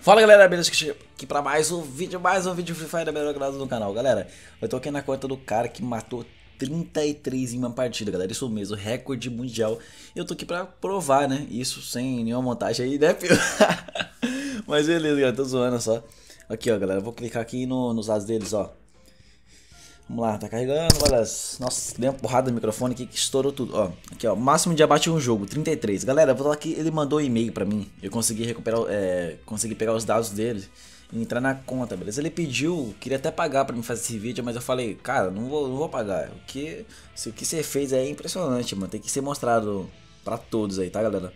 Fala galera, beleza? Aqui pra mais um vídeo, mais um vídeo Free Fire da melhor grado do canal. Galera, eu tô aqui na conta do cara que matou 33 em uma partida, galera. Isso mesmo, recorde mundial. Eu tô aqui pra provar, né? Isso sem nenhuma montagem aí, né, filho? Mas beleza, galera, tô zoando só. Aqui, ó, galera, vou clicar aqui no, nos as deles, ó. Vamos lá, tá carregando, olha, nossa, deu uma porrada no microfone aqui que estourou tudo, ó, aqui ó, máximo de abate um jogo, 33, galera, vou falar que ele mandou um e-mail pra mim, eu consegui recuperar, é, consegui pegar os dados dele e entrar na conta, beleza, ele pediu, queria até pagar pra mim fazer esse vídeo, mas eu falei, cara, não vou, não vou pagar, o que, se, o que você fez é impressionante, mano, tem que ser mostrado pra todos aí, tá galera,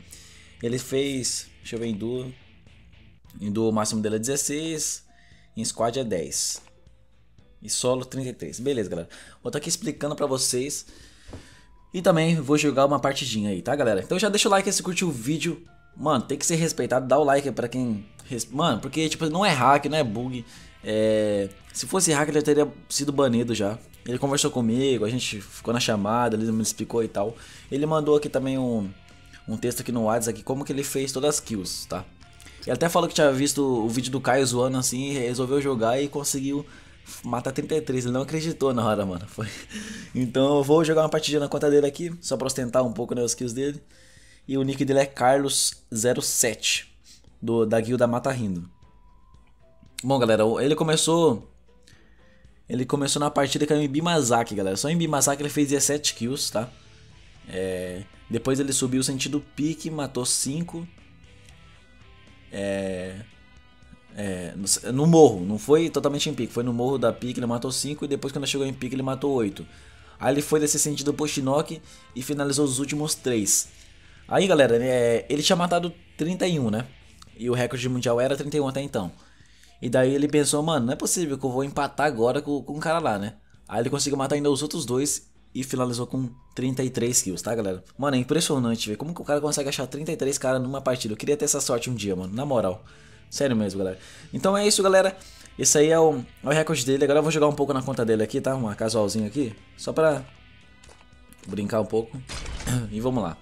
ele fez, deixa eu ver, em duo, em duo o máximo dele é 16, em squad é 10, e solo 33. Beleza, galera. Vou estar tá aqui explicando pra vocês. E também vou jogar uma partidinha aí, tá, galera? Então já deixa o like aí se curtiu o vídeo. Mano, tem que ser respeitado. Dá o like pra quem... Mano, porque, tipo, não é hack, não é bug. É... Se fosse hack, ele já teria sido banido já. Ele conversou comigo, a gente ficou na chamada, ele me explicou e tal. Ele mandou aqui também um, um texto aqui no WhatsApp, aqui, como que ele fez todas as kills, tá? Ele até falou que tinha visto o vídeo do Caio zoando assim, resolveu jogar e conseguiu Mata 33. Ele não acreditou na hora, mano. Foi. Então eu vou jogar uma partidinha na conta dele aqui, só pra ostentar um pouco né, os kills dele. E o nick dele é Carlos07, do, da guilda Mata Rindo. Bom, galera, ele começou. Ele começou na partida com o Imbi galera. Só em Imbi ele fez 17 kills, tá? É, depois ele subiu o sentido pique, matou 5. É, é, no morro, não foi totalmente em pique, foi no morro da pique, ele matou 5 e depois quando chegou em pique ele matou 8. Aí ele foi desse sentido post-knock e finalizou os últimos 3. Aí galera, é, ele tinha matado 31, né? E o recorde mundial era 31 até então. E daí ele pensou, mano, não é possível que eu vou empatar agora com, com o um cara lá, né? Aí ele conseguiu matar ainda os outros dois e finalizou com 33 kills, tá, galera? Mano, é impressionante ver como que o cara consegue achar 33 caras numa partida. Eu queria ter essa sorte um dia, mano, na moral. Sério mesmo, galera. Então é isso, galera. Esse aí é o, é o recorde dele. Agora eu vou jogar um pouco na conta dele aqui, tá? Uma casualzinha aqui. Só pra brincar um pouco. E vamos lá.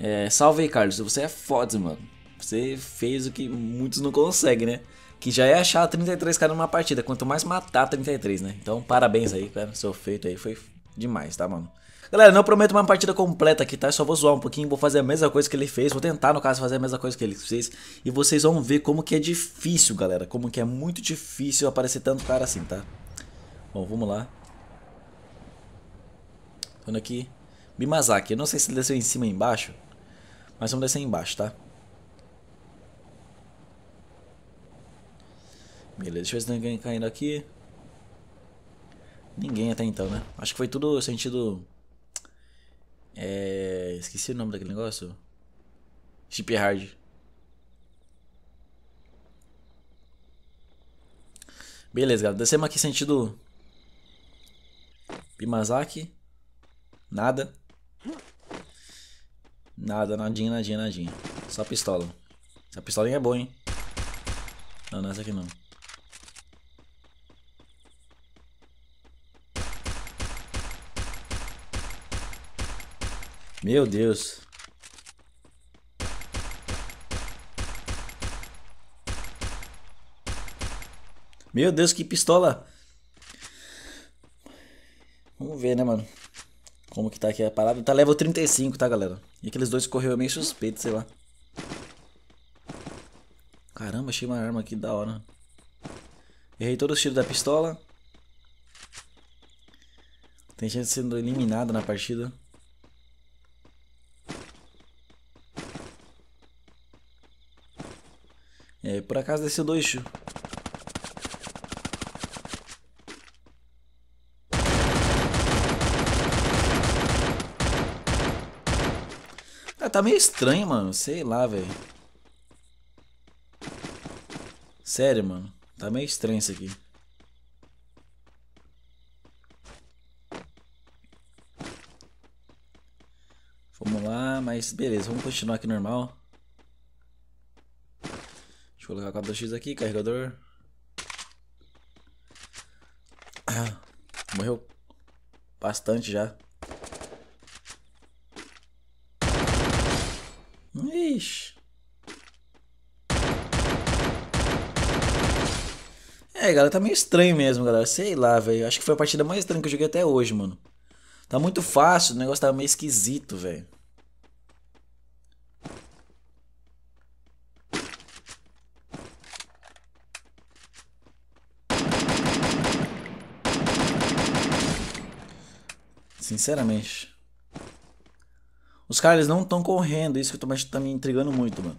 É, salve aí, Carlos. Você é foda, mano. Você fez o que muitos não conseguem, né? Que já é achar 33 caras numa partida. Quanto mais matar 33, né? Então, parabéns aí, cara. Seu feito aí foi demais, tá, mano? Galera, não prometo uma partida completa aqui, tá? Eu só vou zoar um pouquinho, vou fazer a mesma coisa que ele fez, vou tentar, no caso, fazer a mesma coisa que ele fez. E vocês vão ver como que é difícil, galera, como que é muito difícil aparecer tanto cara assim, tá? Bom, vamos lá. Vendo aqui. Bimazaki, eu não sei se ele desceu em cima ou embaixo, mas vamos descer embaixo, tá? Beleza, deixa eu ver se tem ninguém caindo aqui. Ninguém até então, né? Acho que foi tudo sentido é. Esqueci o nome daquele negócio. Chip Hard. Beleza, galera. Descemos aqui sentido. Bimazaki. Nada. Nada, nadinha, nadinha, nadinha. Só pistola. Essa pistolinha é boa, hein? Não, não é essa aqui não. Meu Deus. Meu Deus, que pistola. Vamos ver, né, mano? Como que tá aqui a parada. Tá level 35, tá, galera? E aqueles dois correu meio suspeito, sei lá. Caramba, achei uma arma aqui da hora. Errei todos os tiros da pistola. Tem gente sendo eliminada na partida. Por acaso desceu dois Ah, tá meio estranho, mano. Sei lá, velho. Sério, mano. Tá meio estranho isso aqui. Vamos lá, mas beleza, vamos continuar aqui normal colocar o cabo da X aqui, carregador. Ah, morreu bastante já. Ixi. É, galera, tá meio estranho mesmo, galera. Sei lá, velho. Acho que foi a partida mais estranha que eu joguei até hoje, mano. Tá muito fácil, o negócio tá meio esquisito, velho. Sinceramente. Os caras eles não estão correndo. Isso que eu tô, tá me intrigando muito, mano.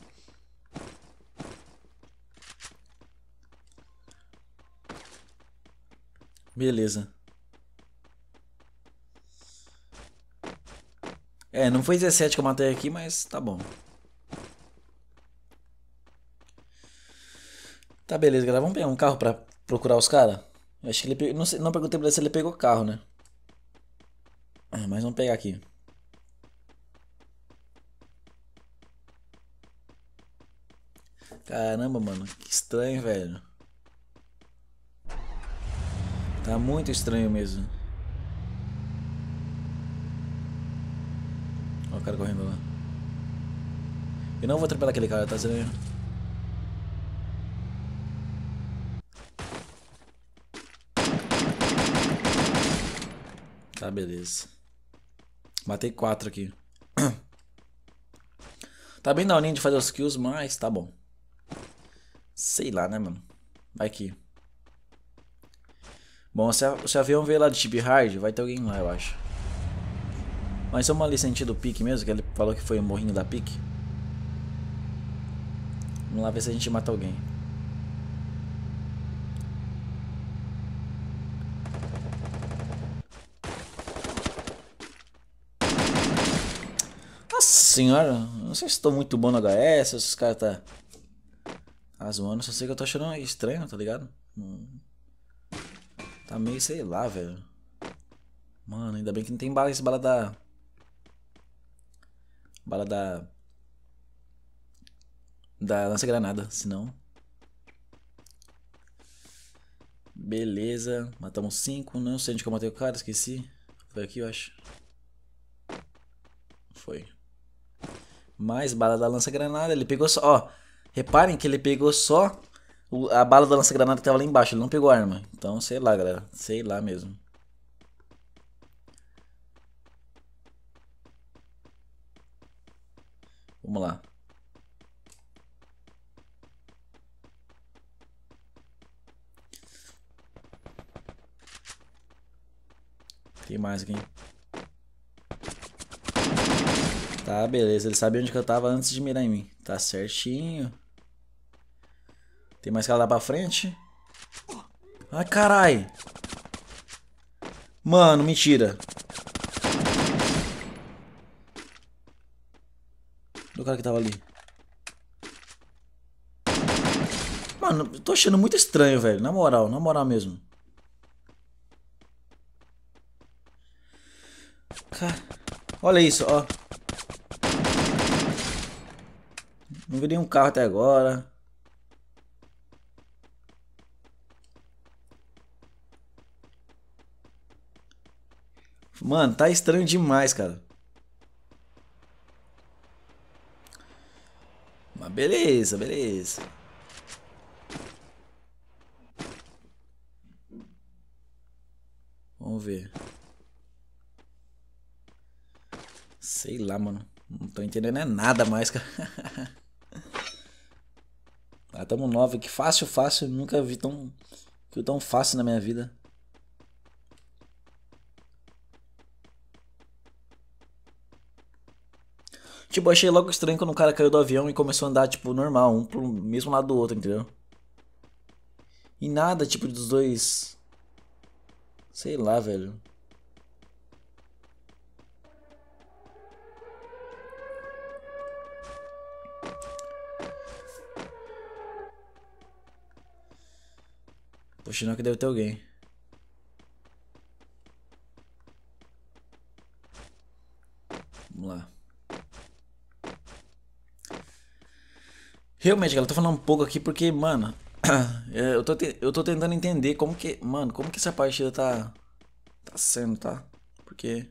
Beleza. É, não foi 17 que eu matei aqui, mas tá bom. Tá, beleza, galera. Vamos pegar um carro pra procurar os caras? Acho que ele... Não, sei, não perguntei pra ele se ele pegou carro, né? Ah, mas vamos pegar aqui. Caramba, mano. Que estranho, velho. Tá muito estranho mesmo. Olha o cara correndo lá. Eu não vou atropelar aquele cara, tá estranho. Tá, beleza. Matei quatro aqui. Tá bem da horinha de fazer os kills, mas tá bom. Sei lá, né, mano? Vai aqui Bom, se, a, se o avião veio lá de Chip Hard, vai ter alguém lá, eu acho. Mas vamos ali sentir do pique mesmo, que ele falou que foi o morrinho da pique. Vamos lá ver se a gente mata alguém. senhora, não sei se estou muito bom no HS, se os caras tá. Azoando, só sei que eu tô achando estranho, tá ligado? Hum. Tá meio, sei lá, velho. Mano, ainda bem que não tem bala, esse bala da. Bala da. Da lança-granada, senão. Beleza, matamos 5. Não sei onde que eu matei o cara, esqueci. Foi aqui, eu acho. Foi mais bala da lança-granada. Ele pegou só. Ó, reparem que ele pegou só a bala da lança-granada que tava lá embaixo. Ele não pegou a arma. Então, sei lá, galera. Sei lá mesmo. Vamos lá. Tem mais aqui. Tá, beleza. Ele sabia onde que eu tava antes de mirar em mim. Tá certinho. Tem mais cara lá pra frente? Ai, carai. Mano, mentira. Do cara que tava ali. Mano, eu tô achando muito estranho, velho. Na moral, na moral mesmo. Cara, olha isso, ó. Não vi nenhum carro até agora. Mano, tá estranho demais, cara. Mas beleza, beleza. Vamos ver. Sei lá, mano. Não tô entendendo é nada mais, cara. Ah, tamo nova que fácil, fácil. Nunca vi tão, fio tão fácil na minha vida. Tipo, achei logo estranho quando o cara caiu do avião e começou a andar, tipo, normal, um pro mesmo lado do outro, entendeu? E nada, tipo, dos dois. Sei lá, velho. Continua que deve ter alguém. Vamos lá. Realmente, galera, tô falando um pouco aqui porque, mano, é, eu tô, te... eu tô tentando entender como que, mano, como que essa partida tá, tá sendo, tá? Porque...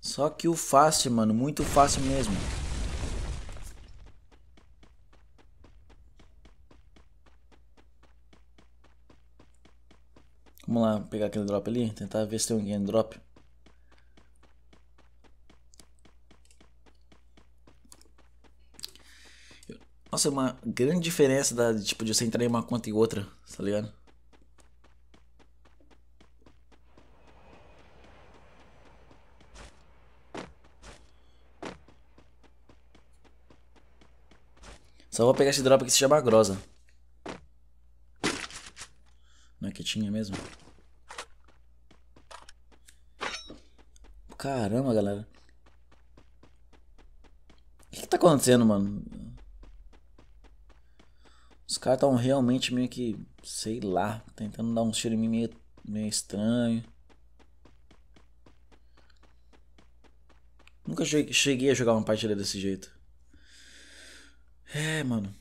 Só que o fácil, mano, muito fácil mesmo. Vamos lá pegar aquele drop ali, tentar ver se tem alguém no drop. Nossa, é uma grande diferença da, tipo, de você entrar em uma conta e outra, tá ligado? Só vou pegar esse drop que se chama Grosa. Não é que tinha mesmo? Caramba, galera. O que, que tá acontecendo, mano? Os caras estão realmente meio que, sei lá, tentando dar um tiro em mim meio, meio estranho. Nunca cheguei a jogar uma partida desse jeito. É, mano.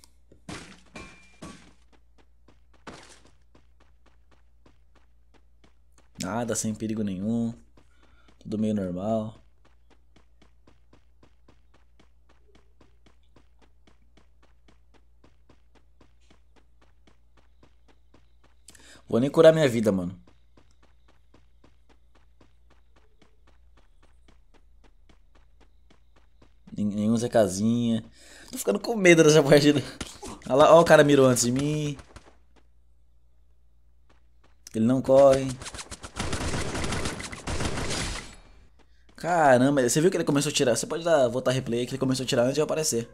Nada sem perigo nenhum. Tudo meio normal. Vou nem curar minha vida, mano. Nenhum Zé Casinha. Tô ficando com medo dessa partida. Olha lá, ó, o cara mirou antes de mim. Ele não corre. Caramba, você viu que ele começou a tirar. Você pode dar, voltar replay que ele começou a tirar antes de eu aparecer.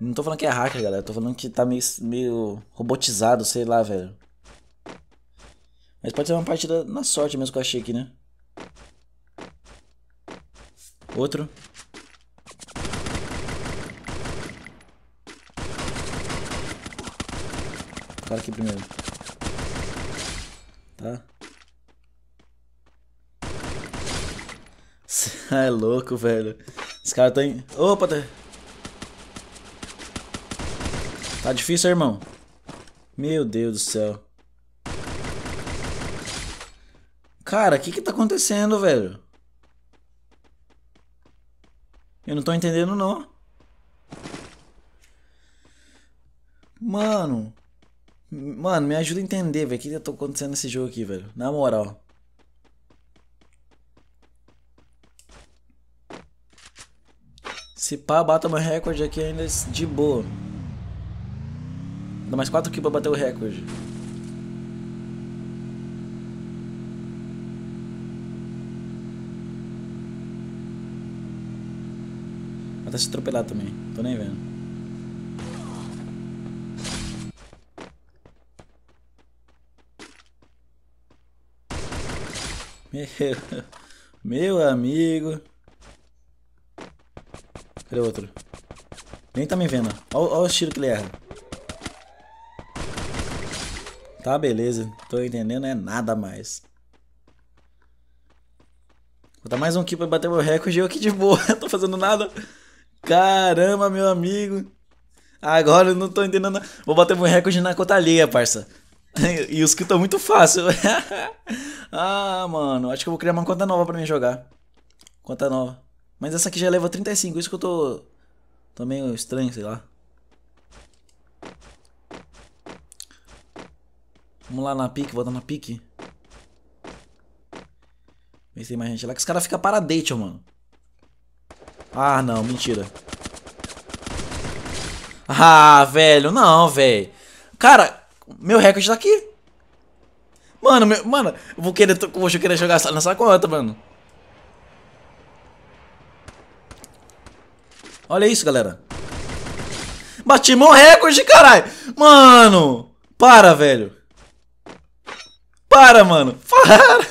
Não tô falando que é hacker, galera. Tô falando que tá meio, meio robotizado, sei lá, velho. Mas pode ser uma partida na sorte mesmo que eu achei aqui, né? Outro. Cara aqui primeiro. Tá? é louco, velho. Esse cara tá em... Opa, tá... Tá difícil, irmão. Meu Deus do céu. Cara, o que que tá acontecendo, velho? Eu não tô entendendo, não. Mano. Mano, me ajuda a entender, velho. O que que tá acontecendo nesse jogo aqui, velho? Na moral. Se pá, bata meu recorde aqui ainda de boa. Dá mais 4 kills pra bater o recorde. até tá se atropelar também, tô nem vendo. Meu, meu amigo. Cadê o outro? Nem tá me vendo. Olha os tiros que ele erra. Tá, beleza. Tô entendendo, é nada mais. Vou dar mais um aqui pra bater meu recorde. Eu aqui de boa, tô fazendo nada. Caramba, meu amigo. Agora eu não tô entendendo. Vou bater meu recorde na conta alheia, parça. E os que estão muito fácil. ah, mano. Acho que eu vou criar uma conta nova pra mim jogar. Conta nova. Mas essa aqui já leva 35, isso que eu tô... Tô meio estranho, sei lá. Vamos lá na pique, vou dar na pique. Vê se tem mais gente lá, que os caras ficam paradete, mano. Ah, não, mentira. Ah, velho, não, velho. Cara, meu recorde tá aqui. Mano, meu, mano, eu vou querer, eu vou querer jogar nessa conta, mano. Olha isso, galera. Bati meu recorde, caralho. Mano, para, velho. Para, mano. Para.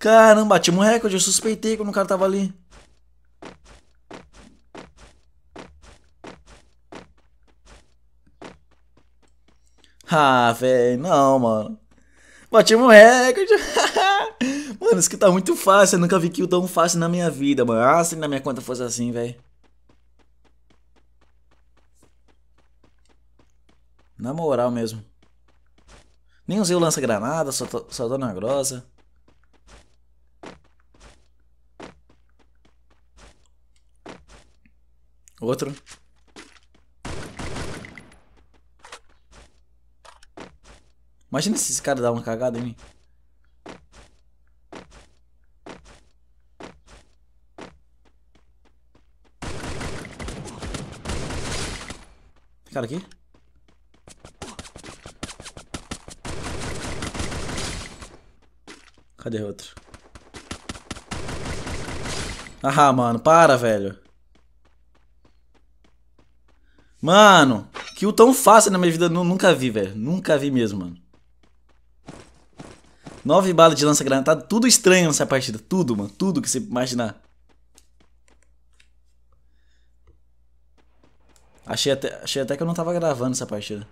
Caramba, bati meu recorde. Eu suspeitei quando o cara tava ali. Ah, velho, não, mano. Bati um recorde. mano, isso aqui tá muito fácil. Eu nunca vi kill tão fácil na minha vida, mano. Ah, se na minha conta fosse assim, velho. Na moral mesmo. Nem usei o lança-granada, só, tô, só dona na grosa. Outro. Imagina se esse cara dá uma cagada em mim. Cara aqui? Cadê outro? Ah, mano, para, velho. Mano, kill tão fácil na minha vida eu nunca vi, velho. Nunca vi mesmo, mano. Nove balas de lança-granada. Tudo estranho nessa partida. Tudo, mano. Tudo que você imaginar. Achei até, achei até que eu não tava gravando essa partida.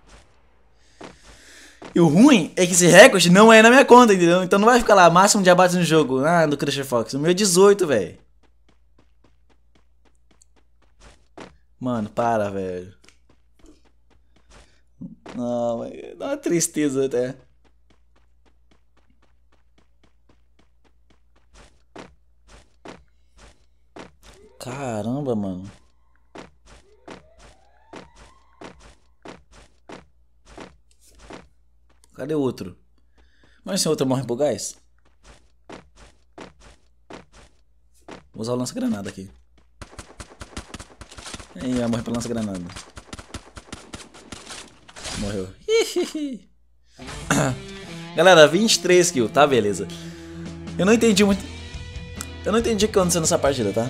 E o ruim é que esse recorde não é na minha conta, entendeu? Então não vai ficar lá, máximo de abates no jogo, ah, no Crush Fox. O meu é 18, velho. Mano, para, velho. Não, é dá uma tristeza até. Caramba, mano. Cadê o outro? Mas se o outro morre por gás? Vou usar o lança-granada aqui. Aí, morre morrer pelo lança-granada. Morreu. Galera, 23 kills, tá? Beleza. Eu não entendi muito... Eu não entendi o que aconteceu nessa partida, tá?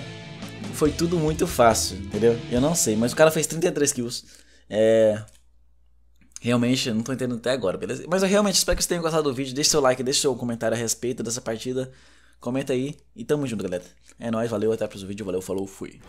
Foi tudo muito fácil, entendeu? Eu não sei, mas o cara fez 33 kills. É... Realmente, eu não tô entendendo até agora, beleza? Mas eu realmente espero que vocês tenham gostado do vídeo. Deixe seu like, deixe seu comentário a respeito dessa partida. Comenta aí e tamo junto, galera. É nóis, valeu, até o próximo vídeo, valeu, falou, fui.